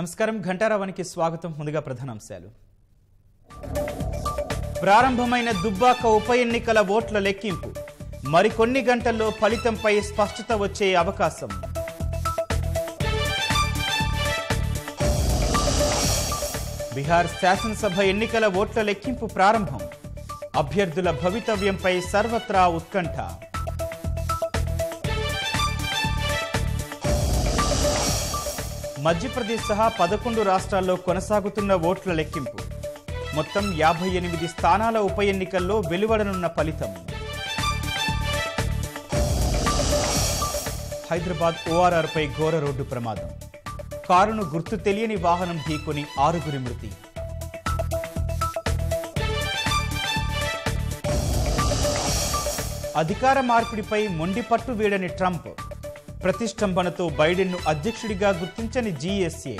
నమస్కారం ఘంటారావానికి స్వాగతం ముందుగా ప్రధానాంశాలు ప్రారంభమైన దుబ్బాక ఉప ఎన్నికల ఓట్ల లెక్కింపు మరికొన్ని గంటల్లో ఫలితంపై స్పష్టత వచ్చే అవకాశం బీహార్ శాసనసభ ఎన్నికల ఓట్ల లెక్కింపు ప్రారంభం అభ్యర్థుల భవితవ్యంపై సర్వత్రా ఉత్కంఠ మధ్యప్రదేశ్ సహా పదకొండు రాష్ట్రాల్లో కొనసాగుతున్న ఓట్ల లెక్కింపు మొత్తం యాభై ఎనిమిది స్థానాల ఉప ఎన్నికల్లో వెలువడనున్న ఫలితం హైదరాబాద్ ఓఆర్ఆర్పై ఘోర రోడ్డు ప్రమాదం కారును గుర్తు తెలియని వాహనం ఢీకొని ఆరుగురి మృతి అధికార మార్పిడిపై మొండిపట్టు వీడని ట్రంప్ ప్రతిష్టంభనతో బైడెన్ను అధ్యక్షుడిగా గుర్తించని జీఎస్ఏ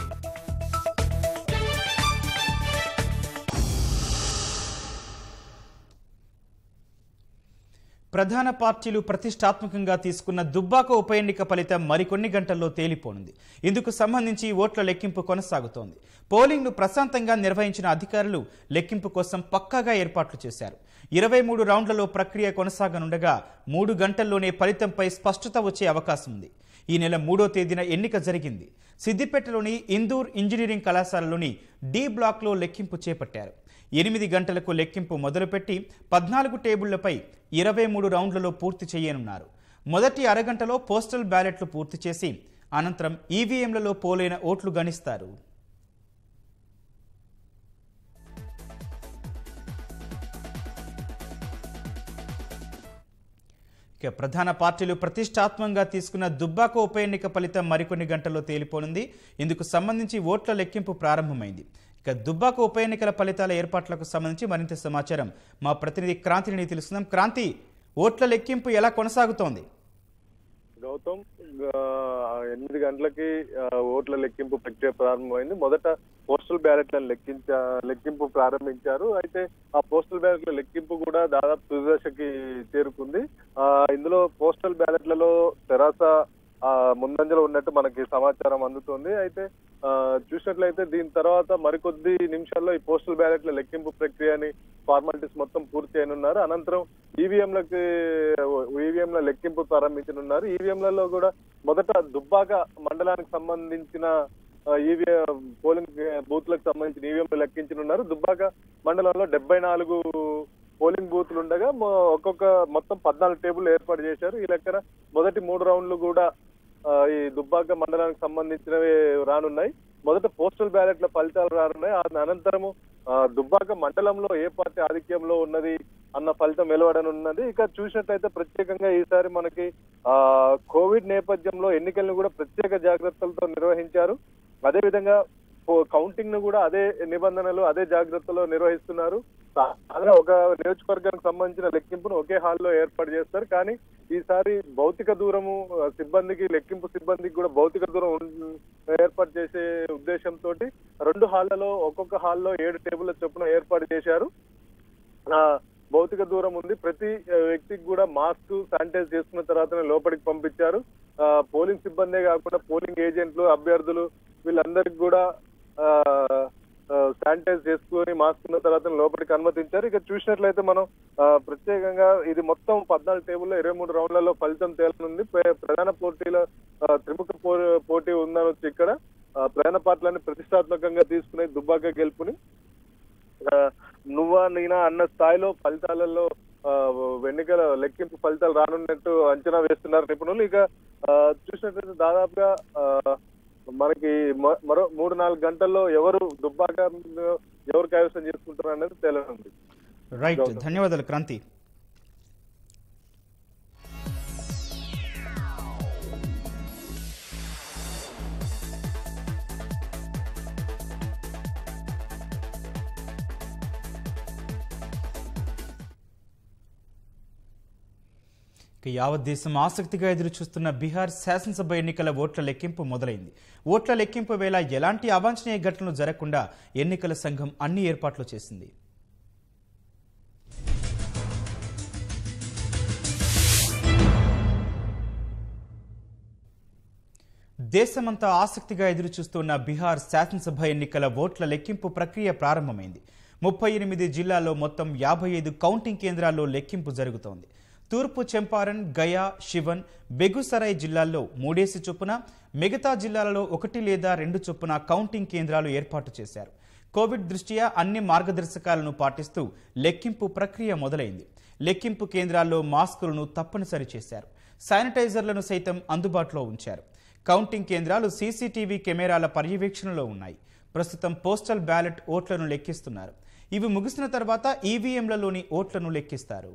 ప్రధాన పార్టీలు ప్రతిష్టాత్మకంగా తీసుకున్న దుబ్బాక ఉప ఎన్నిక ఫలితం మరికొన్ని గంటల్లో తేలిపోనుంది ఇందుకు సంబంధించి ఓట్ల లెక్కింపు కొనసాగుతోంది పోలింగ్ను ప్రశాంతంగా నిర్వహించిన అధికారులు లెక్కింపు కోసం పక్కాగా ఏర్పాట్లు చేశారు ఇరవై మూడు రౌండ్లలో ప్రక్రియ కొనసాగనుండగా మూడు గంటల్లోనే ఫలితంపై స్పష్టత వచ్చే అవకాశం ఉంది ఈ నెల మూడో తేదీన ఎన్నిక జరిగింది సిద్దిపేటలోని ఇందూర్ ఇంజనీరింగ్ కళాశాలలోని డి బ్లాక్లో లెక్కింపు చేపట్టారు ఎనిమిది గంటలకు లెక్కింపు మొదలుపెట్టి పద్నాలుగు టేబుళ్లపై ఇరవై మూడు రౌండ్లలో పూర్తి చేయనున్నారు మొదటి అరగంటలో పోస్టల్ బ్యాలెట్లు పూర్తి చేసి అనంతరం ఈవీఎంలలో పోలైన ఓట్లు గణిస్తారు ఇక ప్రధాన పార్టీలు ప్రతిష్టాత్మకంగా తీసుకున్న దుబ్బాక ఉప ఎన్నిక ఫలితం మరికొన్ని గంటల్లో తేలిపోనుంది ఇందుకు సంబంధించి ఓట్ల లెక్కింపు ప్రారంభమైంది ఇక దుబ్బాక ఉప ఎన్నికల ఫలితాల ఏర్పాట్లకు సంబంధించి మరింత సమాచారం మా ప్రతినిధి క్రాంతిని తెలుస్తున్నాం క్రాంతి ఓట్ల లెక్కింపు ఎలా కొనసాగుతోంది గౌతమ్ ఎనిమిది గంటలకి ఓట్ల లెక్కింపు ప్రక్రియ ప్రారంభమైంది మొదట పోస్టల్ బ్యాలెట్లను లెక్కించ లెక్కింపు ప్రారంభించారు అయితే ఆ పోస్టల్ బ్యాలెట్ల లెక్కింపు కూడా దాదాపు తుది దశకి చేరుకుంది ఇందులో పోస్టల్ బ్యాలెట్లలో తెరాస ముందంజలో ఉన్నట్టు మనకి సమాచారం అందుతుంది అయితే చూసినట్లయితే దీని తర్వాత మరికొద్ది నిమిషాల్లో ఈ పోస్టల్ బ్యాలెట్ల లెక్కింపు ప్రక్రియని ఫార్మాలిటీస్ మొత్తం పూర్తి అయినున్నారు అనంతరం ఈవీఎంలకి ఈవీఎంల లెక్కింపు ప్రారంభించనున్నారు ఈవీఎంలలో కూడా మొదట దుబ్బాక మండలానికి సంబంధించిన ఈవీఎం పోలింగ్ బూత్లకు సంబంధించిన ఈవీఎంలు లెక్కించనున్నారు దుబ్బాక మండలంలో డెబ్బై నాలుగు పోలింగ్ బూత్లు ఉండగా ఒక్కొక్క మొత్తం పద్నాలుగు టేబుల్ ఏర్పాటు చేశారు ఈ లెక్కన మొదటి మూడు రౌండ్లు కూడా ఈ దుబ్బాక మండలానికి సంబంధించినవి రానున్నాయి మొదట పోస్టల్ బ్యాలెట్ల ఫలితాలు రానున్నాయి అనంతరము దుబ్బాక మండలంలో ఏ పార్టీ ఆధిక్యంలో ఉన్నది అన్న ఫలితం వెలువడనున్నది ఇక చూసినట్లయితే ప్రత్యేకంగా ఈసారి మనకి ఆ కోవిడ్ నేపథ్యంలో ఎన్నికలను కూడా ప్రత్యేక జాగ్రత్తలతో నిర్వహించారు అదేవిధంగా కౌంటింగ్ ను కూడా అదే నిబంధనలు అదే జాగ్రత్తలో నిర్వహిస్తున్నారు అలా ఒక నియోజకవర్గానికి సంబంధించిన లెక్కింపును ఒకే హాల్లో ఏర్పాటు చేస్తారు కానీ ఈసారి భౌతిక దూరము సిబ్బందికి లెక్కింపు సిబ్బందికి కూడా భౌతిక దూరం ఏర్పాటు చేసే ఉద్దేశంతో రెండు హాళ్లలో ఒక్కొక్క హాల్లో ఏడు టేబుల్ చొప్పున ఏర్పాటు చేశారు భౌతిక దూరం ఉంది ప్రతి వ్యక్తికి కూడా మాస్క్ శానిటైజ్ చేసుకున్న తర్వాతనే లోపలికి పంపించారు పోలింగ్ సిబ్బందే కాకుండా పోలింగ్ ఏజెంట్లు అభ్యర్థులు వీళ్ళందరికీ కూడా శానిటైజ్ చేసుకుని మాస్క్ ఉన్న తర్వాత లోపలికి అనుమతించారు ఇక చూసినట్లయితే మనం ప్రత్యేకంగా ఇది మొత్తం పద్నాలుగు టేబుల్లో ఇరవై మూడు రౌండ్లలో ఫలితం తేలనుంది ప్రధాన పోటీలో త్రిముఖ పోటీ ఉందని వచ్చి ఇక్కడ ప్రధాన పార్టీలన్నీ ప్రతిష్టాత్మకంగా తీసుకుని దుబ్బాక గెలుపుని నువ్వా నీనా అన్న స్థాయిలో ఫలితాలలో ఎన్నికల లెక్కింపు ఫలితాలు రానున్నట్టు అంచనా వేస్తున్నారు నిపుణులు ఇక చూసినట్లయితే దాదాపుగా మనకి మరో మూడు నాలుగు గంటల్లో ఎవరు దుబ్బాక ఎవరు కైవసం చేసుకుంటారు అనేది తెలియదు రైట్ ధన్యవాదాలు క్రాంతి యావత్ దేశం ఆసక్తిగా ఎదురు చూస్తున్న బీహార్ శాసనసభ ఎన్నికల ఓట్ల లెక్కింపు మొదలైంది ఓట్ల లెక్కింపు వేళ ఎలాంటి అవాంఛనీయ ఘటనలు జరగకుండా ఎన్నికల సంఘం అన్ని ఏర్పాట్లు చేసింది దేశమంతా ఆసక్తిగా ఎదురు చూస్తున్న బీహార్ శాసనసభ ఎన్నికల ఓట్ల లెక్కింపు ప్రక్రియ ప్రారంభమైంది ముప్పై ఎనిమిది జిల్లాల్లో మొత్తం యాభై ఐదు కౌంటింగ్ కేంద్రాల్లో లెక్కింపు జరుగుతోంది తూర్పు చెంపారన్ గయా శివన్ బెగుసరాయ్ జిల్లాల్లో మూడేసి చొప్పున మిగతా జిల్లాలలో ఒకటి లేదా రెండు చొప్పున కౌంటింగ్ కేంద్రాలు ఏర్పాటు చేశారు కోవిడ్ దృష్ట్యా అన్ని మార్గదర్శకాలను పాటిస్తూ లెక్కింపు ప్రక్రియ మొదలైంది లెక్కింపు కేంద్రాల్లో మాస్కులను తప్పనిసరి చేశారు శానిటైజర్లను సైతం అందుబాటులో ఉంచారు కౌంటింగ్ కేంద్రాలు సీసీటీవీ కెమెరాల పర్యవేక్షణలో ఉన్నాయి ప్రస్తుతం పోస్టల్ బ్యాలెట్ ఓట్లను లెక్కిస్తున్నారు ఇవి ముగిసిన తర్వాత ఈవీఎంలలోని ఓట్లను లెక్కిస్తారు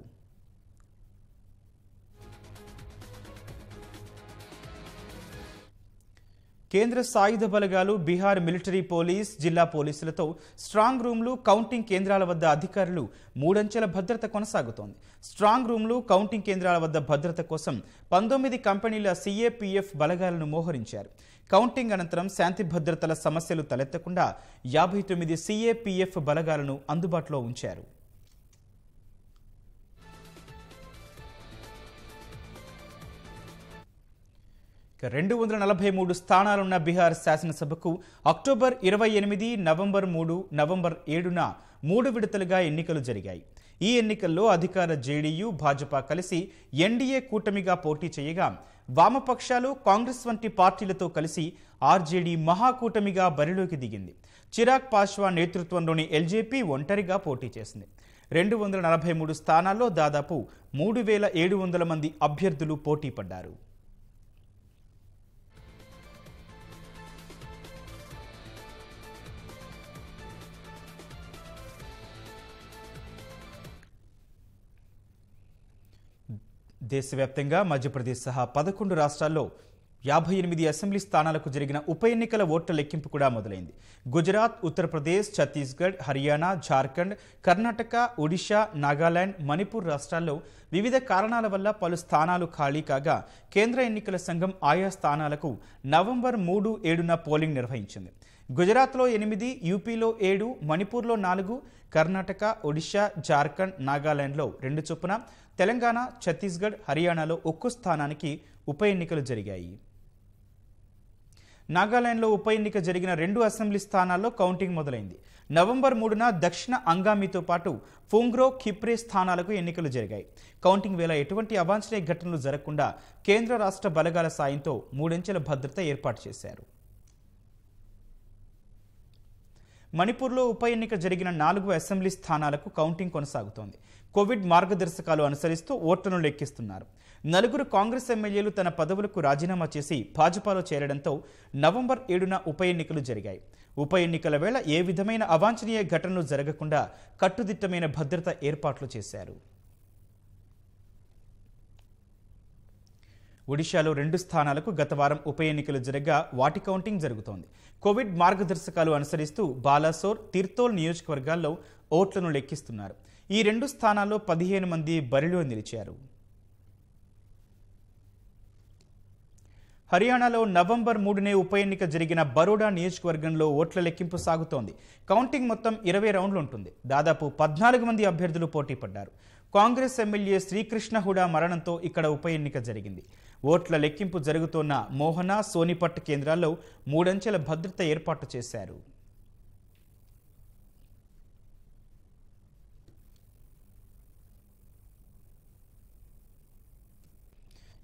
కేంద్ర సాయుధ బలగాలు బీహార్ మిలిటరీ పోలీస్ జిల్లా పోలీసులతో స్ట్రాంగ్ రూమ్లు కౌంటింగ్ కేంద్రాల వద్ద అధికారులు మూడంచెల భద్రత కొనసాగుతోంది స్ట్రాంగ్ రూమ్లు కౌంటింగ్ కేంద్రాల వద్ద భద్రత కోసం పంతొమ్మిది కంపెనీల సీఏపీఎఫ్ బలగాలను మోహరించారు కౌంటింగ్ అనంతరం శాంతి భద్రతల సమస్యలు తలెత్తకుండా యాభై తొమ్మిది సీఏపీఎఫ్ బలగాలను అందుబాటులో ఉంచారు రెండు వందల నలభై మూడు స్థానాలున్న బీహార్ శాసనసభకు అక్టోబర్ ఇరవై ఎనిమిది నవంబర్ మూడు నవంబర్ ఏడున మూడు విడతలుగా ఎన్నికలు జరిగాయి ఈ ఎన్నికల్లో అధికార జేడీయూ భాజపా కలిసి ఎన్డీఏ కూటమిగా పోటీ చేయగా వామపక్షాలు కాంగ్రెస్ వంటి పార్టీలతో కలిసి ఆర్జేడీ మహాకూటమిగా బరిలోకి దిగింది చిరాగ్ పాశ్వా నేతృత్వంలోని ఎల్జేపీ ఒంటరిగా పోటీ చేసింది రెండు వందల నలభై మూడు స్థానాల్లో దాదాపు మూడు వేల ఏడు వందల మంది అభ్యర్థులు పోటీ పడ్డారు దేశవ్యాప్తంగా మధ్యప్రదేశ్ సహా పదకొండు రాష్ట్రాల్లో యాభై ఎనిమిది అసెంబ్లీ స్థానాలకు జరిగిన ఉప ఎన్నికల ఓట్ల లెక్కింపు కూడా మొదలైంది గుజరాత్ ఉత్తరప్రదేశ్ ఛత్తీస్గఢ్ హర్యానా జార్ఖండ్ కర్ణాటక ఒడిషా నాగాలాండ్ మణిపూర్ రాష్ట్రాల్లో వివిధ కారణాల వల్ల పలు స్థానాలు ఖాళీ కాగా కేంద్ర ఎన్నికల సంఘం ఆయా స్థానాలకు నవంబర్ మూడు ఏడున పోలింగ్ నిర్వహించింది గుజరాత్లో ఎనిమిది యూపీలో ఏడు మణిపూర్లో నాలుగు కర్ణాటక ఒడిషా జార్ఖండ్ నాగాలాండ్లో రెండు చొప్పున తెలంగాణ ఛత్తీస్గఢ్ హర్యానాలో ఒక్కో స్థానానికి ఉప ఎన్నికలు జరిగాయి నాగాలాండ్లో ఉప ఎన్నిక జరిగిన రెండు అసెంబ్లీ స్థానాల్లో కౌంటింగ్ మొదలైంది నవంబర్ మూడున దక్షిణ అంగామితో పాటు ఫోంగ్రో ఖిప్రే స్థానాలకు ఎన్నికలు జరిగాయి కౌంటింగ్ వేళ ఎటువంటి అవాంఛనీయ ఘటనలు జరగకుండా కేంద్ర రాష్ట్ర బలగాల సాయంతో మూడంచెల భద్రత ఏర్పాటు చేశారు మణిపూర్లో ఉప ఎన్నిక జరిగిన నాలుగు అసెంబ్లీ స్థానాలకు కౌంటింగ్ కొనసాగుతోంది కోవిడ్ మార్గదర్శకాలు అనుసరిస్తూ ఓట్లను లెక్కిస్తున్నారు నలుగురు కాంగ్రెస్ ఎమ్మెల్యేలు తన పదవులకు రాజీనామా చేసి భాజపాలో చేరడంతో నవంబర్ ఏడున ఉప ఎన్నికలు జరిగాయి ఉప ఎన్నికల వేళ ఏ విధమైన అవాంఛనీయ ఘటనలు జరగకుండా కట్టుదిట్టమైన భద్రత ఏర్పాట్లు చేశారు ఒడిశాలో రెండు స్థానాలకు గత వారం ఉప ఎన్నికలు జరగగా వాటి కౌంటింగ్ జరుగుతోంది కోవిడ్ మార్గదర్శకాలు అనుసరిస్తూ బాలాసోర్ తిర్తోల్ నియోజకవర్గాల్లో ఓట్లను లెక్కిస్తున్నారు ఈ రెండు స్థానాల్లో పదిహేను మంది బరిలో నిలిచారు హర్యానాలో నవంబర్ మూడునే ఉప ఎన్నిక జరిగిన బరోడా నియోజకవర్గంలో ఓట్ల లెక్కింపు సాగుతోంది కౌంటింగ్ మొత్తం ఇరవై రౌండ్లు ఉంటుంది దాదాపు పద్నాలుగు మంది అభ్యర్థులు పోటీ పడ్డారు కాంగ్రెస్ ఎమ్మెల్యే శ్రీకృష్ణ హుడా మరణంతో ఇక్కడ ఉప ఎన్నిక జరిగింది ఓట్ల లెక్కింపు జరుగుతోన్న మోహనా సోనిపట్ కేంద్రాల్లో మూడంచెల భద్రత ఏర్పాటు చేశారు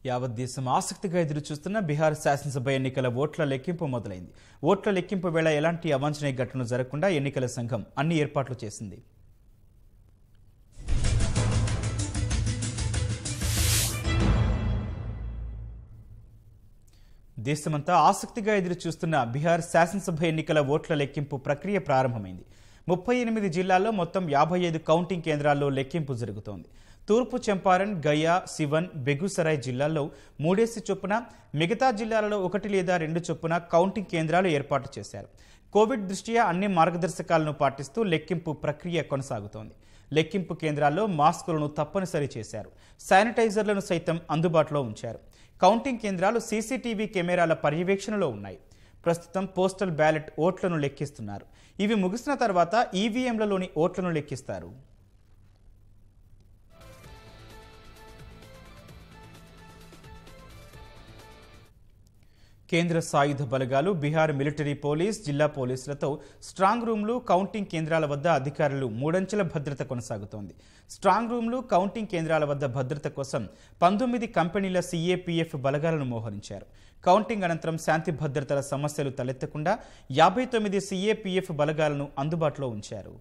యావత్ దేశం ఆసక్తిగా ఎదురు చూస్తున్న బీహార్ శాసనసభ ఎన్నికల ఓట్ల లెక్కింపు మొదలైంది ఓట్ల లెక్కింపు వేళ ఎలాంటి అవాంఛనీయ ఘటనలు జరగకుండా ఎన్నికల సంఘం అన్ని ఏర్పాట్లు చేసింది దేశమంతా ఆసక్తిగా ఎదురు చూస్తున్న బీహార్ శాసనసభ ఎన్నికల ఓట్ల లెక్కింపు ప్రక్రియ ప్రారంభమైంది ముప్పై ఎనిమిది జిల్లాల్లో మొత్తం యాభై ఐదు కౌంటింగ్ కేంద్రాల్లో లెక్కింపు జరుగుతోంది తూర్పు చంపారన్ గయా శివన్ బెగుసరాయ్ జిల్లాల్లో మూడేసి చొప్పున మిగతా జిల్లాలలో ఒకటి లేదా రెండు చొప్పున కౌంటింగ్ కేంద్రాలు ఏర్పాటు చేశారు కోవిడ్ దృష్ట్యా అన్ని మార్గదర్శకాలను పాటిస్తూ లెక్కింపు ప్రక్రియ కొనసాగుతోంది లెక్కింపు కేంద్రాల్లో మాస్కులను తప్పనిసరి చేశారు శానిటైజర్లను సైతం అందుబాటులో ఉంచారు కౌంటింగ్ కేంద్రాలు సీసీటీవీ కెమెరాల పర్యవేక్షణలో ఉన్నాయి ప్రస్తుతం పోస్టల్ బ్యాలెట్ ఓట్లను లెక్కిస్తున్నారు ఇవి ముగిసిన తర్వాత ఈవీఎంలలోని ఓట్లను లెక్కిస్తారు కేంద్ర సాయుధ బలగాలు బీహార్ మిలిటరీ పోలీస్ జిల్లా పోలీసులతో స్ట్రాంగ్ రూమ్లు కౌంటింగ్ కేంద్రాల వద్ద అధికారులు మూడంచెల భద్రత కొనసాగుతోంది స్ట్రాంగ్ రూమ్లు కౌంటింగ్ కేంద్రాల వద్ద భద్రత కోసం పంతొమ్మిది కంపెనీల సీఏపీఎఫ్ బలగాలను మోహరించారు కౌంటింగ్ అనంతరం శాంతి భద్రతల సమస్యలు తలెత్తకుండా యాభై తొమ్మిది సీఏపీఎఫ్ బలగాలను అందుబాటులో ఉంచారు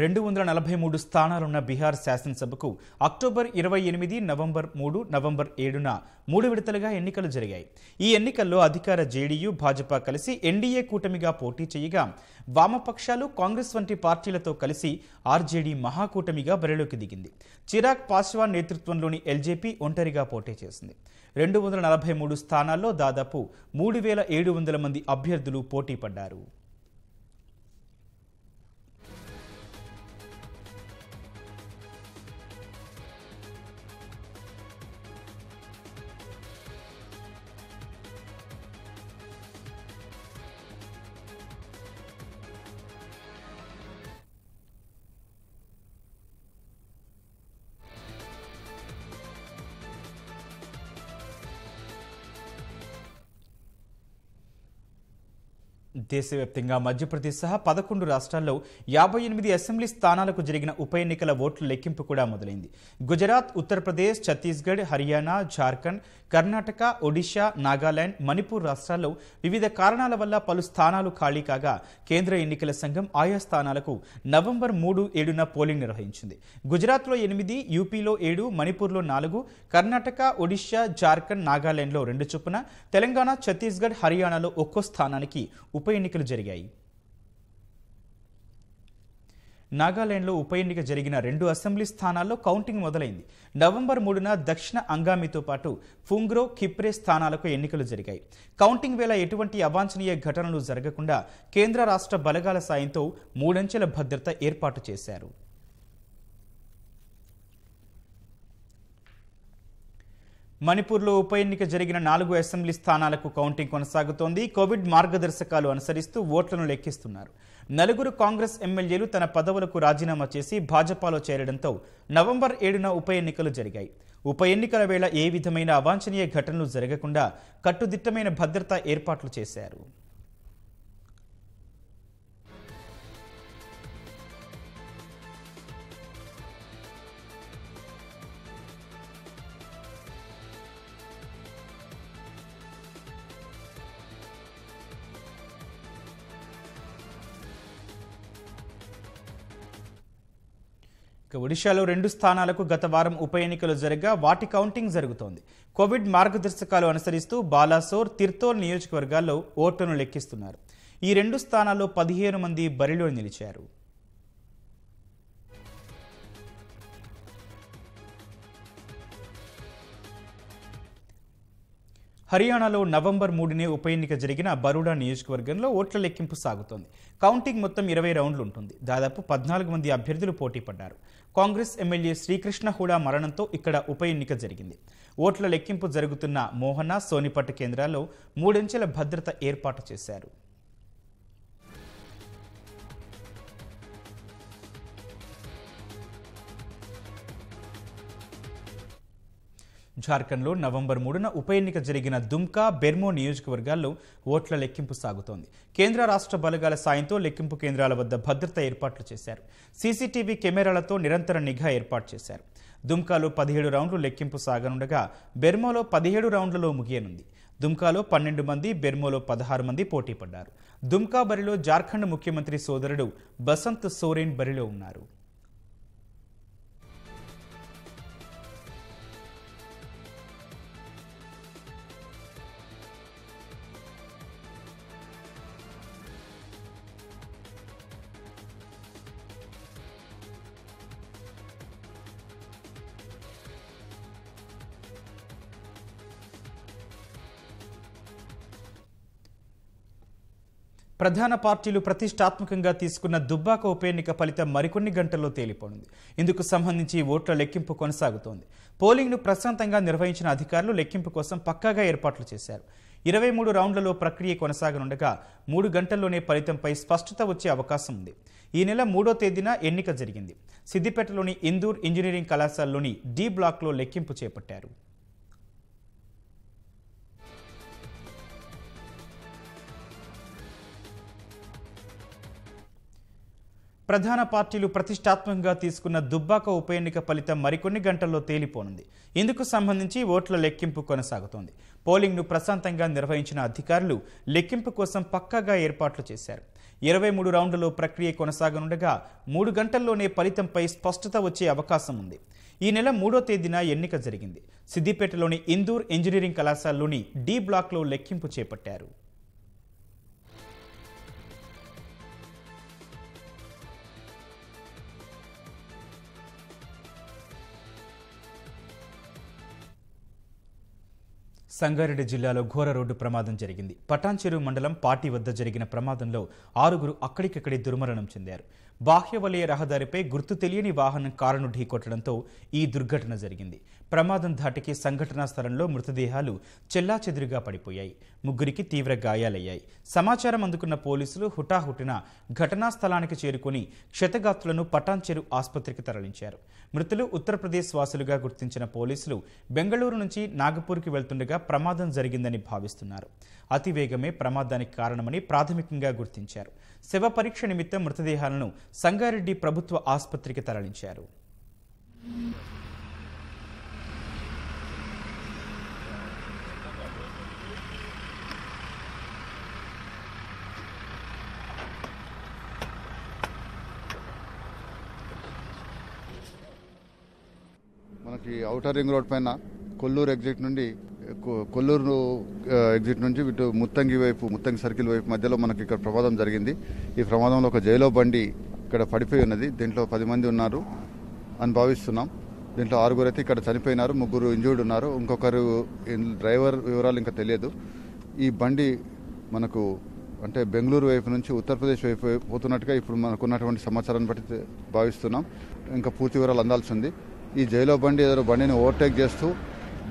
రెండు వందల నలభై మూడు స్థానాలున్న బీహార్ శాసనసభకు అక్టోబర్ ఇరవై ఎనిమిది నవంబర్ మూడు నవంబర్ ఏడున మూడు విడతలుగా ఎన్నికలు జరిగాయి ఈ ఎన్నికల్లో అధికార జేడీయూ భాజపా కలిసి ఎన్డీఏ కూటమిగా పోటీ చేయగా వామపక్షాలు కాంగ్రెస్ వంటి పార్టీలతో కలిసి ఆర్జేడీ మహాకూటమిగా బరిలోకి దిగింది చిరాగ్ పాస్వాన్ నేతృత్వంలోని ఎల్జేపీ ఒంటరిగా పోటీ చేసింది రెండు వందల నలభై మూడు స్థానాల్లో దాదాపు మూడు వేల ఏడు వందల మంది అభ్యర్థులు పోటీ పడ్డారు దేశవ్యాప్తంగా మధ్యప్రదేశ్ సహా పదకొండు రాష్ట్రాల్లో యాభై ఎనిమిది అసెంబ్లీ స్థానాలకు జరిగిన ఉప ఎన్నికల ఓట్ల లెక్కింపు కూడా మొదలైంది గుజరాత్ ఉత్తరప్రదేశ్ ఛత్తీస్గఢ్ హర్యానా జార్ఖండ్ కర్ణాటక ఒడిషా నాగాలాండ్ మణిపూర్ రాష్ట్రాల్లో వివిధ కారణాల వల్ల పలు స్థానాలు ఖాళీ కాగా కేంద్ర ఎన్నికల సంఘం ఆయా స్థానాలకు నవంబర్ మూడు ఏడున పోలింగ్ నిర్వహించింది గుజరాత్లో ఎనిమిది యూపీలో ఏడు మణిపూర్లో నాలుగు కర్ణాటక ఒడిషా జార్ఖండ్ నాగాలాండ్లో రెండు చొప్పున తెలంగాణ ఛత్తీస్గఢ్ హర్యానాలో ఒక్కో స్థానానికి ఉప ఉప ఎన్నికలు జరిగాయి నాగాలాండ్లో ఉప ఎన్నిక జరిగిన రెండు అసెంబ్లీ స్థానాల్లో కౌంటింగ్ మొదలైంది నవంబర్ మూడున దక్షిణ అంగామితో పాటు ఫుంగ్రో కిప్రే స్థానాలకు ఎన్నికలు జరిగాయి కౌంటింగ్ వేళ ఎటువంటి అవాంఛనీయ ఘటనలు జరగకుండా కేంద్ర రాష్ట్ర బలగాల సాయంతో మూడంచెల భద్రత ఏర్పాటు చేశారు మణిపూర్లో ఉప ఎన్నిక జరిగిన నాలుగు అసెంబ్లీ స్థానాలకు కౌంటింగ్ కొనసాగుతోంది కోవిడ్ మార్గదర్శకాలు అనుసరిస్తూ ఓట్లను లెక్కిస్తున్నారు నలుగురు కాంగ్రెస్ ఎమ్మెల్యేలు తన పదవులకు రాజీనామా చేసి భాజపాలో చేరడంతో నవంబర్ ఏడున ఉప ఎన్నికలు జరిగాయి ఉప ఎన్నికల వేళ ఏ విధమైన అవాంఛనీయ ఘటనలు జరగకుండా కట్టుదిట్టమైన భద్రతా ఏర్పాట్లు చేశారు ఇక ఒడిశాలో రెండు స్థానాలకు గత వారం ఉప ఎన్నికలు జరగా వాటి కౌంటింగ్ జరుగుతోంది కోవిడ్ మార్గదర్శకాలు అనుసరిస్తూ బాలాసోర్ తిర్తోల్ నియోజకవర్గాల్లో ఓటును లెక్కిస్తున్నారు ఈ రెండు స్థానాల్లో పదిహేను మంది బరిలో నిలిచారు హర్యానాలో నవంబర్ మూడునే ఉప ఎన్నిక జరిగిన బరోడా నియోజకవర్గంలో ఓట్ల లెక్కింపు సాగుతోంది కౌంటింగ్ మొత్తం ఇరవై రౌండ్లు ఉంటుంది దాదాపు పద్నాలుగు మంది అభ్యర్థులు పోటీ పడ్డారు కాంగ్రెస్ ఎమ్మెల్యే శ్రీకృష్ణ హుడా మరణంతో ఇక్కడ ఉప ఎన్నిక జరిగింది ఓట్ల లెక్కింపు జరుగుతున్న మోహన సోనిపట్ కేంద్రాల్లో మూడంచెల భద్రత ఏర్పాటు చేశారు జార్ఖండ్లో నవంబర్ మూడున ఉప ఎన్నిక జరిగిన దుమ్కా బెర్మో నియోజకవర్గాల్లో ఓట్ల లెక్కింపు సాగుతోంది కేంద్ర రాష్ట్ర బలగాల సాయంతో లెక్కింపు కేంద్రాల వద్ద భద్రత ఏర్పాట్లు చేశారు సీసీటీవీ కెమెరాలతో నిరంతర నిఘా ఏర్పాటు చేశారు దుమ్కాలో పదిహేడు రౌండ్లు లెక్కింపు సాగనుండగా బెర్మోలో పదిహేడు రౌండ్లలో ముగియనుంది దుమ్కాలో పన్నెండు మంది బెర్మోలో పదహారు మంది పోటీ పడ్డారు దుమ్కా బరిలో జార్ఖండ్ ముఖ్యమంత్రి సోదరుడు బసంత్ సోరేన్ బరిలో ఉన్నారు ప్రధాన పార్టీలు ప్రతిష్టాత్మకంగా తీసుకున్న దుబ్బాక ఉప ఎన్నిక ఫలితం మరికొన్ని గంటల్లో తేలిపోనుంది ఇందుకు సంబంధించి ఓట్ల లెక్కింపు కొనసాగుతోంది పోలింగ్ను ప్రశాంతంగా నిర్వహించిన అధికారులు లెక్కింపు కోసం పక్కాగా ఏర్పాట్లు చేశారు ఇరవై మూడు రౌండ్లలో ప్రక్రియ కొనసాగనుండగా మూడు గంటల్లోనే ఫలితంపై స్పష్టత వచ్చే అవకాశం ఉంది ఈ నెల మూడో తేదీన ఎన్నిక జరిగింది సిద్దిపేటలోని ఇందూర్ ఇంజనీరింగ్ కళాశాలలోని డి బ్లాక్లో లెక్కింపు చేపట్టారు ప్రధాన పార్టీలు ప్రతిష్టాత్మకంగా తీసుకున్న దుబ్బాక ఉప ఎన్నిక ఫలితం మరికొన్ని గంటల్లో తేలిపోనుంది ఇందుకు సంబంధించి ఓట్ల లెక్కింపు కొనసాగుతోంది పోలింగ్ను ప్రశాంతంగా నిర్వహించిన అధికారులు లెక్కింపు కోసం పక్కాగా ఏర్పాట్లు చేశారు ఇరవై మూడు రౌండ్లలో ప్రక్రియ కొనసాగనుండగా మూడు గంటల్లోనే ఫలితంపై స్పష్టత వచ్చే అవకాశం ఉంది ఈ నెల మూడో తేదీన ఎన్నిక జరిగింది సిద్దిపేటలోని ఇందూర్ ఇంజనీరింగ్ కళాశాలలోని డి బ్లాక్లో లెక్కింపు చేపట్టారు సంగారెడ్డి జిల్లాలో ఘోర రోడ్డు ప్రమాదం జరిగింది పటాన్చెరు మండలం పాటి వద్ద జరిగిన ప్రమాదంలో ఆరుగురు అక్కడికక్కడే దుర్మరణం చెందారు బాహ్య వలయ రహదారిపై గుర్తు తెలియని వాహనం కారును ఢీకొట్టడంతో ఈ దుర్ఘటన జరిగింది ప్రమాదం ధాటికి సంఘటనా స్థలంలో మృతదేహాలు చెల్లాచెదురుగా పడిపోయాయి ముగ్గురికి తీవ్ర గాయాలయ్యాయి సమాచారం అందుకున్న పోలీసులు హుటాహుటిన ఘటనా స్థలానికి చేరుకుని క్షతగాత్రులను పటాన్చెరు ఆసుపత్రికి తరలించారు మృతులు ఉత్తరప్రదేశ్ వాసులుగా గుర్తించిన పోలీసులు బెంగళూరు నుంచి నాగపూర్కి వెళ్తుండగా ప్రమాదం జరిగిందని భావిస్తున్నారు అతివేగమే ప్రమాదానికి కారణమని ప్రాథమికంగా గుర్తించారు శవ పరీక్ష నిమిత్తం మృతదేహాలను సంగారెడ్డి ప్రభుత్వ ఆసుపత్రికి తరలించారు ఈ ఔటర్ రింగ్ రోడ్ పైన కొల్లూరు ఎగ్జిట్ నుండి కొల్లూరు ఎగ్జిట్ నుంచి ఇటు ముత్తంగి వైపు ముత్తంగి సర్కిల్ వైపు మధ్యలో మనకి ఇక్కడ ప్రమాదం జరిగింది ఈ ప్రమాదంలో ఒక జైలో బండి ఇక్కడ పడిపోయి ఉన్నది దీంట్లో పది మంది ఉన్నారు అని భావిస్తున్నాం దీంట్లో ఆరుగురు అయితే ఇక్కడ చనిపోయినారు ముగ్గురు ఇంజూర్డ్ ఉన్నారు ఇంకొకరు డ్రైవర్ వివరాలు ఇంకా తెలియదు ఈ బండి మనకు అంటే బెంగళూరు వైపు నుంచి ఉత్తరప్రదేశ్ వైపు పోతున్నట్టుగా ఇప్పుడు మనకున్నటువంటి సమాచారాన్ని బట్టి భావిస్తున్నాం ఇంకా పూర్తి వివరాలు అందాల్సి ఉంది ఈ జైలో బండి ఏదో బండిని ఓవర్టేక్ చేస్తూ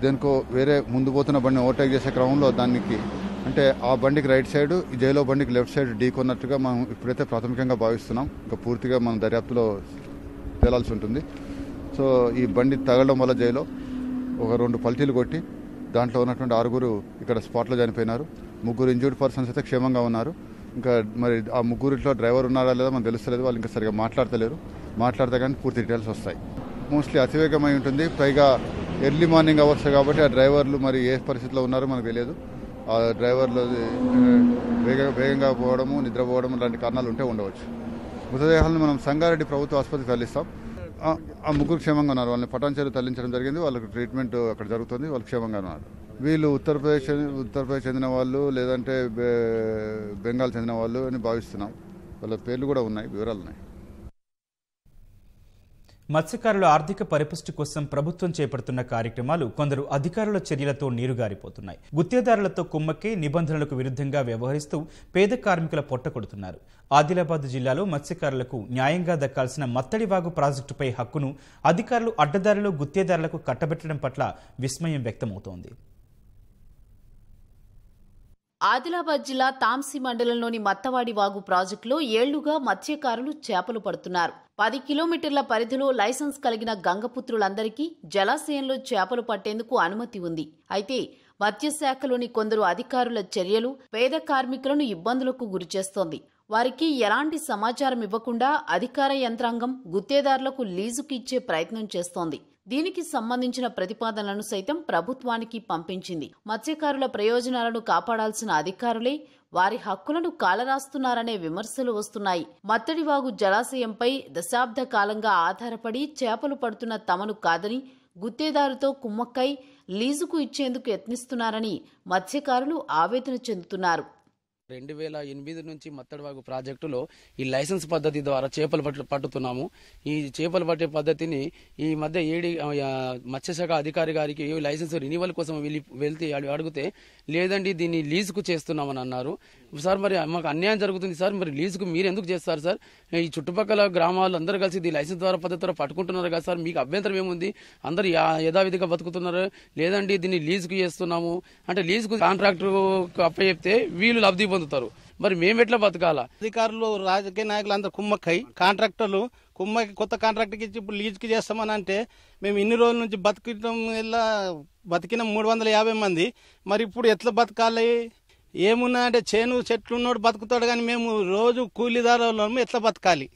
దేనికో వేరే ముందు పోతున్న బండిని ఓవర్టేక్ చేసే క్రమంలో దానికి అంటే ఆ బండికి రైట్ సైడ్ ఈ జైలో బండికి లెఫ్ట్ సైడ్ ఢీకొన్నట్టుగా మనం ఇప్పుడైతే ప్రాథమికంగా భావిస్తున్నాం ఇంకా పూర్తిగా మనం దర్యాప్తులో తేలాల్సి ఉంటుంది సో ఈ బండి తగలడం వల్ల జైలో ఒక రెండు పల్టీలు కొట్టి దాంట్లో ఉన్నటువంటి ఆరుగురు ఇక్కడ స్పాట్లో చనిపోయినారు ముగ్గురు ఇంజూర్డ్ పర్సన్స్ అయితే క్షేమంగా ఉన్నారు ఇంకా మరి ఆ ముగ్గురిలో డ్రైవర్ ఉన్నారా లేదా మనకు తెలుస్తలేదు వాళ్ళు ఇంకా సరిగా మాట్లాడతలేరు మాట్లాడితే కానీ పూర్తి డీటెయిల్స్ వస్తాయి మోస్ట్లీ అతివేగమై ఉంటుంది పైగా ఎర్లీ మార్నింగ్ అవర్స్ కాబట్టి ఆ డ్రైవర్లు మరి ఏ పరిస్థితిలో ఉన్నారో మనకు తెలియదు ఆ డ్రైవర్లు వేగ వేగంగా పోవడము నిద్రపోవడం లాంటి కారణాలు ఉంటే ఉండవచ్చు మృతదేహాలను మనం సంగారెడ్డి ప్రభుత్వ ఆసుపత్రికి తరలిస్తాం ఆ ముగ్గురు క్షేమంగా ఉన్నారు వాళ్ళని పటాన్చేరు తరలించడం జరిగింది వాళ్ళకి ట్రీట్మెంట్ అక్కడ జరుగుతుంది వాళ్ళు క్షేమంగా ఉన్నారు వీళ్ళు ఉత్తరప్రదేశ్ ఉత్తరప్రదేశ్ చెందిన వాళ్ళు లేదంటే బెంగాల్ చెందిన వాళ్ళు అని భావిస్తున్నాం వాళ్ళ పేర్లు కూడా ఉన్నాయి వివరాలు ఉన్నాయి మత్స్యకారుల ఆర్థిక పరిపుష్టి కోసం ప్రభుత్వం చేపడుతున్న కార్యక్రమాలు కొందరు అధికారుల చర్యలతో నీరుగారిపోతున్నాయి గుత్తేదారులతో కుమ్మక్కి నిబంధనలకు విరుద్ధంగా వ్యవహరిస్తూ పేద కార్మికుల పొట్ట కొడుతున్నారు ఆదిలాబాద్ జిల్లాలో మత్స్యకారులకు న్యాయంగా దక్కాల్సిన మత్తడివాగు ప్రాజెక్టుపై హక్కును అధికారులు అడ్డదారిలో గుత్తేదారులకు కట్టబెట్టడం పట్ల విస్మయం వ్యక్తమవుతోంది ఆదిలాబాద్ జిల్లా తాంసి మండలంలోని మత్తవాడి వాగు ప్రాజెక్టులో ఏళ్లుగా మత్స్యకారులు చేపలు పడుతున్నారు పది కిలోమీటర్ల పరిధిలో లైసెన్స్ కలిగిన గంగపుత్రులందరికీ జలాశయంలో చేపలు పట్టేందుకు అనుమతి ఉంది అయితే మత్స్యశాఖలోని కొందరు అధికారుల చర్యలు పేద కార్మికులను ఇబ్బందులకు గురిచేస్తోంది వారికి ఎలాంటి సమాచారం ఇవ్వకుండా అధికార యంత్రాంగం గుత్తేదారులకు లీజుకిచ్చే ఇచ్చే ప్రయత్నం చేస్తోంది దీనికి సంబంధించిన ప్రతిపాదనలను సైతం ప్రభుత్వానికి పంపించింది మత్స్యకారుల ప్రయోజనాలను కాపాడాల్సిన అధికారులే వారి హక్కులను కాలరాస్తున్నారనే విమర్శలు వస్తున్నాయి మత్తడివాగు జలాశయంపై దశాబ్ద కాలంగా ఆధారపడి చేపలు పడుతున్న తమను కాదని గుత్తేదారుతో కుమ్మక్కై లీజుకు ఇచ్చేందుకు యత్నిస్తున్నారని మత్స్యకారులు ఆవేదన చెందుతున్నారు రెండు వేల ఎనిమిది నుంచి మత్తడివాగు ప్రాజెక్టులో ఈ లైసెన్స్ పద్ధతి ద్వారా చేపలు పట్టు పట్టుతున్నాము ఈ చేపలు పట్టే పద్ధతిని ఈ మధ్య ఏడి మత్స్యశాఖ అధికారి గారికి లైసెన్స్ రినివల్ కోసం వెళ్ళి వెళ్తే అడిగితే లేదండి దీన్ని లీజుకు చేస్తున్నామని అన్నారు సార్ మరి మాకు అన్యాయం జరుగుతుంది సార్ మరి లీజుకు మీరు ఎందుకు చేస్తారు సార్ ఈ చుట్టుపక్కల గ్రామాలు అందరూ కలిసి ఈ లైసెన్స్ ద్వారా పద్ధతి ద్వారా పట్టుకుంటున్నారు కదా సార్ మీకు అభ్యంతరం ఏముంది అందరు యథావిధిగా బతుకుతున్నారు లేదండి దీన్ని లీజుకు చేస్తున్నాము అంటే లీజుకు కాంట్రాక్టర్ అప్పచెప్తే వీళ్ళు లబ్ధి పొందుతారు మరి మేము ఎట్లా బతకాలా అధికారులు రాజకీయ నాయకులు అందరు కుమ్మక్కై కాంట్రాక్టర్లు కుమ్మకి కొత్త కాంట్రాక్ట్కి ఇచ్చి ఇప్పుడు లీజ్కి చేస్తామని అంటే మేము ఇన్ని రోజుల నుంచి బతికడం ఇలా బతికిన మూడు వందల యాభై మంది మరి ఇప్పుడు ఎట్లా బతకాలి ఏమున్నా అంటే చేను చెట్లు ఉన్నోడు బతుకుతాడు కానీ మేము రోజు కూలీదారులము ఎట్లా బతకాలి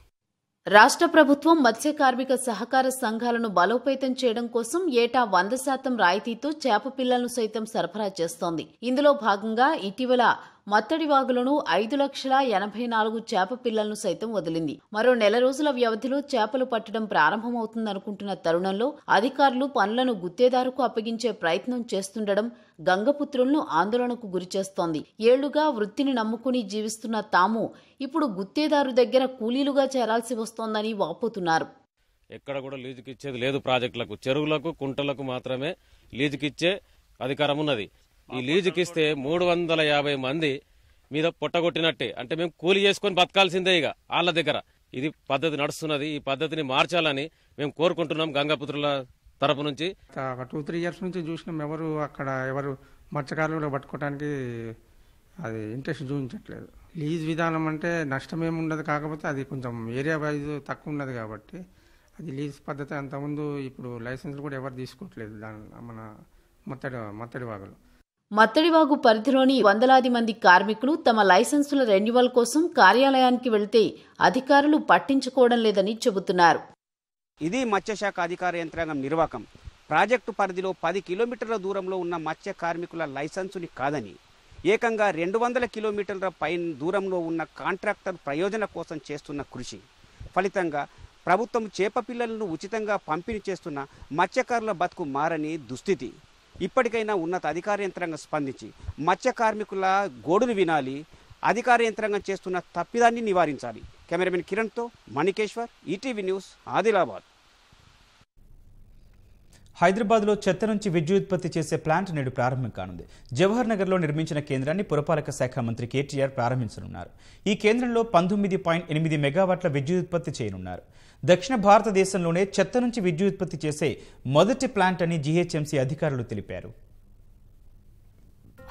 రాష్ట్ర ప్రభుత్వం మత్స్య కార్మిక సహకార సంఘాలను బలోపేతం చేయడం కోసం ఏటా వంద శాతం రాయితీతో చేప పిల్లలను సైతం సరఫరా చేస్తోంది ఇందులో భాగంగా ఇటీవల మత్తడి వాగులను ఐదు లక్షల ఎనభై నాలుగు చేప పిల్లలను సైతం వదిలింది మరో నెల రోజుల వ్యవధిలో చేపలు పట్టడం ప్రారంభమవుతుందనుకుంటున్న తరుణంలో అధికారులు పనులను గుత్తేదారుకు అప్పగించే ప్రయత్నం చేస్తుండడం గంగపుత్రులను ఆందోళనకు గురిచేస్తోంది ఏళ్లుగా వృత్తిని నమ్ముకుని జీవిస్తున్న తాము ఇప్పుడు గుత్తేదారు దగ్గర కూలీలుగా చేరాల్సి వస్తోందని వాపోతున్నారు ఎక్కడ కూడా లీజుకిచ్చేది లేదు ప్రాజెక్టులకు చెరువులకు కుంటలకు మాత్రమే లీజుకిచ్చే అధికారం ఉన్నది ఈ లీజుకి ఇస్తే మూడు వందల యాభై మంది మీద పొట్టగొట్టినట్టే అంటే మేము కూలి చేసుకొని బతకాల్సిందే ఇక వాళ్ళ దగ్గర ఇది పద్ధతి నడుస్తున్నది ఈ పద్ధతిని మార్చాలని మేము కోరుకుంటున్నాం గంగాపుత్రుల తరపు నుంచి టూ త్రీ ఇయర్స్ నుంచి చూసినాం ఎవరు అక్కడ ఎవరు మత్స్యకారులు పట్టుకోవడానికి అది ఇంట్రెస్ట్ చూపించట్లేదు లీజ్ విధానం అంటే నష్టం ఉండదు కాకపోతే అది కొంచెం ఏరియా వైజ్ తక్కువ ఉన్నది కాబట్టి అది లీజ్ పద్ధతి అంతకుముందు ఇప్పుడు లైసెన్స్ కూడా ఎవరు తీసుకోవట్లేదు దాని మన మత్తడి మత్తడి వాగులు మత్తడివాగు పరిధిలోని వందలాది మంది కార్మికులు తమ లైసెన్సుల రెన్యువల్ కోసం కార్యాలయానికి వెళ్తే అధికారులు పట్టించుకోవడం లేదని చెబుతున్నారు ఇది మత్స్యశాఖ అధికార యంత్రాంగం నిర్వాహకం ప్రాజెక్టు పరిధిలో పది కిలోమీటర్ల దూరంలో ఉన్న మత్స్య కార్మికుల లైసెన్సుని కాదని ఏకంగా రెండు వందల కిలోమీటర్ల పైన దూరంలో ఉన్న కాంట్రాక్టర్ ప్రయోజన కోసం చేస్తున్న కృషి ఫలితంగా ప్రభుత్వం చేపపిల్లలను ఉచితంగా పంపిణీ చేస్తున్న మత్స్యకారుల బతుకు మారని దుస్థితి ఇప్పటికైనా ఉన్నత అధికార యంత్రాంగం స్పందించి మత్స్య కార్మికుల గోడులు వినాలి అధికార యంత్రాంగం చేస్తున్న తప్పిదాన్ని నివారించాలి కెమెరామెన్ కిరణ్తో మణికేశ్వర్ ఈటీవీ న్యూస్ ఆదిలాబాద్ హైదరాబాద్లో చెత్త నుంచి విద్యుత్పత్తి చేసే ప్లాంట్ నేడు ప్రారంభం కానుంది జవహర్ నగర్లో నిర్మించిన కేంద్రాన్ని పురపాలక శాఖ మంత్రి కేటీఆర్ ప్రారంభించనున్నారు ఈ కేంద్రంలో పంతొమ్మిది పాయింట్ ఎనిమిది మెగావాట్ల విద్యుత్పత్తి చేయనున్నారు దక్షిణ భారతదేశంలోనే చెత్త నుంచి విద్యుత్ ఉత్పత్తి చేసే మొదటి ప్లాంట్ అని జీహెచ్ఎంసీ అధికారులు తెలిపారు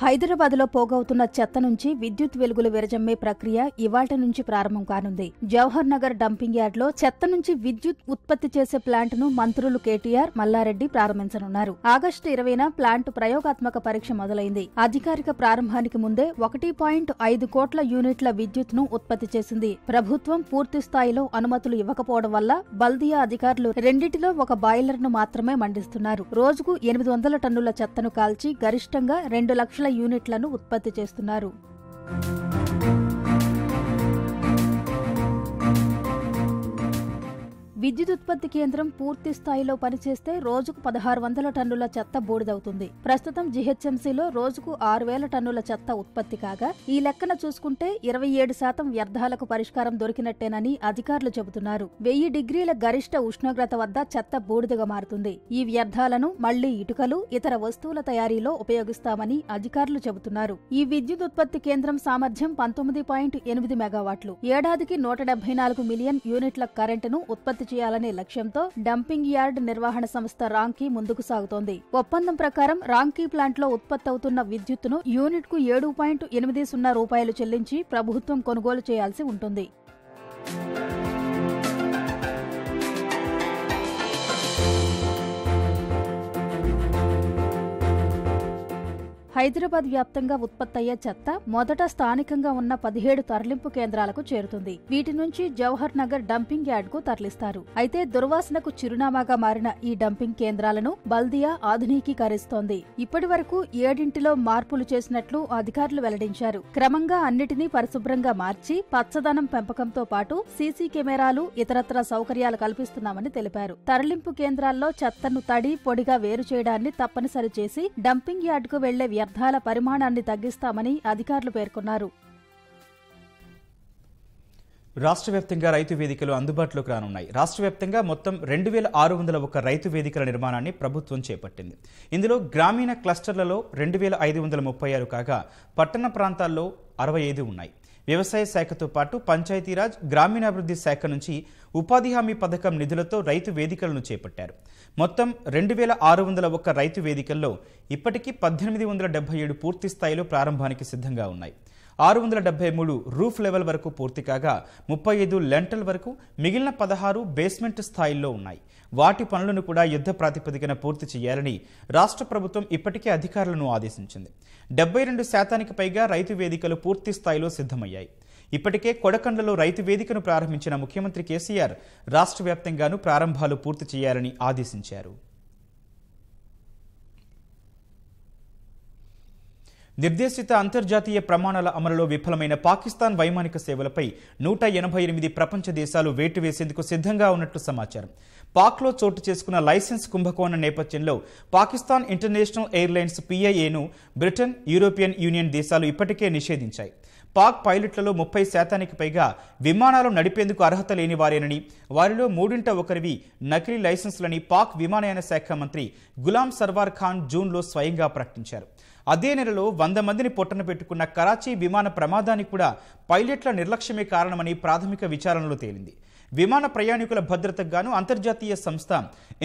హైదరాబాద్లో పోగవుతున్న చెత్త నుంచి విద్యుత్ వెలుగులు విరజమ్మే ప్రక్రియ ఇవాళ్టి నుంచి ప్రారంభం కానుంది జవహర్ నగర్ డంపింగ్ యార్డ్లో చెత్త నుంచి విద్యుత్ ఉత్పత్తి చేసే ప్లాంట్ను మంత్రులు కేటీఆర్ మల్లారెడ్డి ప్రారంభించనున్నారు ఆగస్టు ఇరవైన ప్లాంట్ ప్రయోగాత్మక పరీక్ష మొదలైంది అధికారిక ప్రారంభానికి ముందే ఒకటి పాయింట్ ఐదు కోట్ల యూనిట్ల విద్యుత్ను ఉత్పత్తి చేసింది ప్రభుత్వం పూర్తి స్థాయిలో అనుమతులు ఇవ్వకపోవడం వల్ల బల్దియా అధికారులు రెండింటిలో ఒక బాయిలర్ను మాత్రమే మండిస్తున్నారు రోజుకు ఎనిమిది వందల టన్నుల చెత్తను కాల్చి గరిష్టంగా రెండు లక్షల యూనిట్లను ఉత్పత్తి చేస్తున్నారు విద్యుత్ ఉత్పత్తి కేంద్రం పూర్తి స్థాయిలో పనిచేస్తే రోజుకు పదహారు వందల టన్నుల చెత్త బూడిదవుతుంది ప్రస్తుతం జీహెచ్ఎంసీలో రోజుకు ఆరు వేల టన్నుల చెత్త ఉత్పత్తి కాగా ఈ లెక్కన చూసుకుంటే ఇరవై ఏడు శాతం వ్యర్థాలకు పరిష్కారం దొరికినట్టేనని అధికారులు చెబుతున్నారు వెయ్యి డిగ్రీల గరిష్ట ఉష్ణోగ్రత వద్ద చెత్త బూడిదగా మారుతుంది ఈ వ్యర్థాలను మళ్లీ ఇటుకలు ఇతర వస్తువుల తయారీలో ఉపయోగిస్తామని అధికారులు చెబుతున్నారు ఈ విద్యుత్ ఉత్పత్తి కేంద్రం సామర్థ్యం పంతొమ్మిది పాయింట్ ఎనిమిది మెగావాట్లు ఏడాదికి నూట డెబ్బై నాలుగు మిలియన్ యూనిట్ల కరెంటును ఉత్పత్తి చేయాలనే లక్ష్యంతో డంపింగ్ యార్డ్ నిర్వహణ సంస్థ రాంకీ ముందుకు సాగుతోంది ఒప్పందం ప్రకారం రాంకీ ప్లాంట్లో ఉత్పత్తి అవుతున్న యూనిట్ యూనిట్కు ఏడు పాయింట్ ఎనిమిది సున్నా రూపాయలు చెల్లించి ప్రభుత్వం కొనుగోలు చేయాల్సి ఉంటుంది హైదరాబాద్ వ్యాప్తంగా ఉత్పత్తయ్యే చెత్త మొదట స్థానికంగా ఉన్న పదిహేడు తరలింపు కేంద్రాలకు చేరుతుంది వీటి నుంచి జవహర్ నగర్ డంపింగ్ యార్డ్ కు తరలిస్తారు అయితే దుర్వాసనకు చిరునామాగా మారిన ఈ డంపింగ్ కేంద్రాలను బల్దియా ఆధునికీకరిస్తోంది ఇప్పటి వరకు ఏడింటిలో మార్పులు చేసినట్లు అధికారులు వెల్లడించారు క్రమంగా అన్నిటినీ పరిశుభ్రంగా మార్చి పచ్చదనం పెంపకంతో పాటు సీసీ కెమెరాలు ఇతరత్ర సౌకర్యాలు కల్పిస్తున్నామని తెలిపారు తరలింపు కేంద్రాల్లో చెత్తను తడి పొడిగా వేరు చేయడాన్ని తప్పనిసరి చేసి డంపింగ్ యార్డ్కు వెళ్లే వ్యర్థాల పరిమాణాన్ని తగ్గిస్తామని అధికారులు పేర్కొన్నారు రాష్ట్ర వ్యాప్తంగా రైతు వేదికలు అందుబాటులోకి రానున్నాయి రాష్ట్ర వ్యాప్తంగా మొత్తం రెండు వేల ఆరు వందల ఒక రైతు వేదికల నిర్మాణాన్ని ప్రభుత్వం చేపట్టింది ఇందులో గ్రామీణ క్లస్టర్లలో రెండు వేల ఐదు వందల ముప్పై ఆరు కాగా పట్టణ ప్రాంతాల్లో అరవై ఐదు ఉన్నాయి వ్యవసాయ శాఖతో పాటు పంచాయతీరాజ్ గ్రామీణాభివృద్ధి శాఖ నుంచి ఉపాధి హామీ పథకం నిధులతో రైతు వేదికలను చేపట్టారు మొత్తం రెండు వేల ఆరు వందల ఒక్క రైతు వేదికల్లో ఇప్పటికీ పద్దెనిమిది వందల డెబ్బై ఏడు పూర్తి స్థాయిలో ప్రారంభానికి సిద్ధంగా ఉన్నాయి ఆరు వందల డెబ్బై మూడు రూఫ్ లెవెల్ వరకు పూర్తి కాగా ముప్పై ఐదు లెంటల్ వరకు మిగిలిన పదహారు బేస్మెంట్ స్థాయిల్లో ఉన్నాయి వాటి పనులను కూడా యుద్ధ ప్రాతిపదికన పూర్తి చేయాలని రాష్ట్ర ప్రభుత్వం ఇప్పటికే అధికారులను ఆదేశించింది డెబ్బై రెండు శాతానికి పైగా రైతు వేదికలు పూర్తి స్థాయిలో సిద్ధమయ్యాయి ఇప్పటికే కొడకండ్లలో రైతు వేదికను ప్రారంభించిన ముఖ్యమంత్రి కేసీఆర్ రాష్ట్ర వ్యాప్తంగానూ ప్రారంభాలు పూర్తి చేయాలని ఆదేశించారు నిర్దేశిత అంతర్జాతీయ ప్రమాణాల అమలులో విఫలమైన పాకిస్తాన్ వైమానిక సేవలపై నూట ఎనభై ఎనిమిది ప్రపంచ దేశాలు వేటు వేసేందుకు సిద్ధంగా ఉన్నట్లు సమాచారం పాక్లో చోటు చేసుకున్న లైసెన్స్ కుంభకోణ నేపథ్యంలో పాకిస్తాన్ ఇంటర్నేషనల్ ఎయిర్లైన్స్ పీఐఏను బ్రిటన్ యూరోపియన్ యూనియన్ దేశాలు ఇప్పటికే నిషేధించాయి పాక్ పైలట్లలో ముప్పై శాతానికి పైగా విమానాలు నడిపేందుకు అర్హత లేని వారేనని వారిలో మూడింట ఒకరివి నకిలీ లైసెన్సులని పాక్ విమానయాన శాఖ మంత్రి గులాం సర్వార్ ఖాన్ జూన్లో స్వయంగా ప్రకటించారు అదే నెలలో వంద మందిని పొట్టన పెట్టుకున్న కరాచీ విమాన ప్రమాదానికి కూడా పైలట్ల నిర్లక్ష్యమే కారణమని ప్రాథమిక విచారణలో తేలింది విమాన ప్రయాణికుల భద్రతకు గాను అంతర్జాతీయ సంస్థ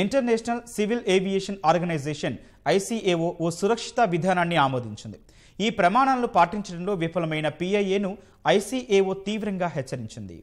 international civil aviation organisation ICAO ఓ సురక్షిత విధానాన్ని ఆమోదించింది ఈ ప్రమాణాలను పాటించడంలో విఫలమైన పిఐఏను ఐసీఏఓ తీవ్రంగా హెచ్చరించింది